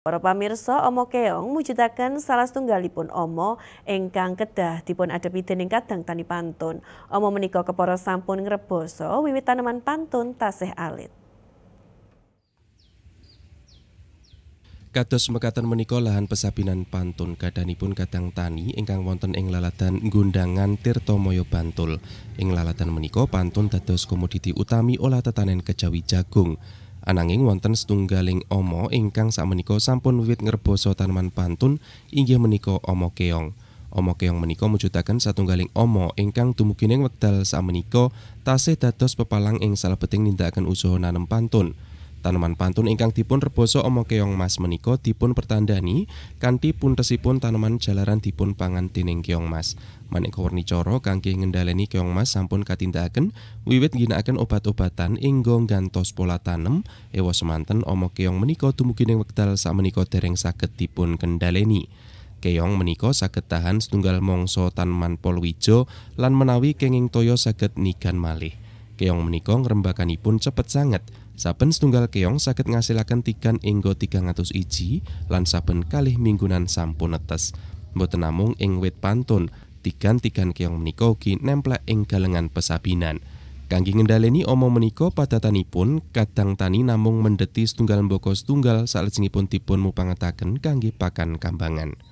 Para pamirsa Omo Keong mujudakan salah setunggalipun Omo ingkang kedah dipun adepi dening kadang tani pantun. Omo menika keporo sampun ngreboso wiwit taneman pantun tasih alit. Kados mekaten menika lahan pesabinan pantun kadhanipun kadang tani ingkang wonten ing laladan Gundangan moyo Bantul. Ing laladan menika pantun dados komoditi utami olah tetanen kejawi jagung. Ananging wonten setunggaling omo ingkang sameniko sampun wiwit ngerboso tanaman pantun inggih menika omo keong. Omo keong menika mujudaken satunggaling omo ingkang dumugining wekdal sakmenika tasih dados pepalang ing salebeting nindakaken usaha nanem pantun. Tanaman pantun ingkang dipun reboso omok keong mas pertanda dipun pertandani pun puntesipun tanaman jalaran dipun pangan tining keong mas. Maneka warni coro kangge ngendhaleni keong mas sampun katindakaken wiwit akan obat-obatan inggo gantos pola tanem ewa semanten omok keong menika dumugining wekdal meniko dereng saged dipun kendaleni. Keong meniko saged tahan setunggal mongso tanaman polwijo lan menawi kenging toyo saged nigan malih. Keong menika ngrembakanipun cepet sanget. Saben setunggal keong sakit ngasilakan tikan enggo 300 iji lan saben kalih minggunan sampun netes. Mboten namung ing wit pantun, tikan tikan keong menika ugi nemplek ing galengan pesabinan. Kangge ngendhaleni ama menika padatanipun kadang tani namung mendeti setunggal mboko setunggal salajengipun dipun mupangetaken kangge pakan kambangan.